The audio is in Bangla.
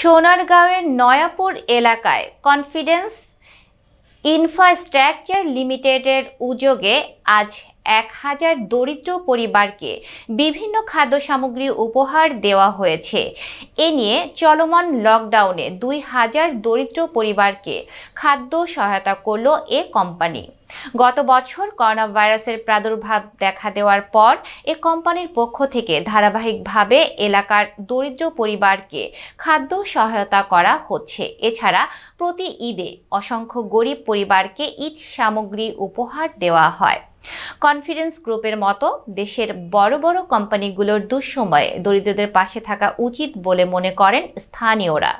সোনারগাঁওয়ের নয়াপুর এলাকায় কনফিডেন্স ইনফ্রাস্ট্রাকচার লিমিটেডের উদ্যোগে আজ এক হাজার দরিদ্র পরিবারকে বিভিন্ন খাদ্য সামগ্রী উপহার দেওয়া হয়েছে এ নিয়ে চলমান লকডাউনে দুই হাজার দরিদ্র পরিবারকে খাদ্য সহায়তা করল এ কোম্পানি গত বছর করোনা ভাইরাসের প্রাদুর্ভাব দেখা দেওয়ার পর এ কোম্পানির পক্ষ থেকে ধারাবাহিকভাবে এলাকার দরিদ্র পরিবারকে খাদ্য সহায়তা করা হচ্ছে এছাড়া প্রতি ঈদে অসংখ্য গরিব পরিবারকে ঈদ সামগ্রী উপহার দেওয়া হয় কনফিডেন্স গ্রুপের মতো দেশের বড় বড় কোম্পানিগুলোর দুঃসময়ে দরিদ্রদের পাশে থাকা উচিত বলে মনে করেন স্থানীয়রা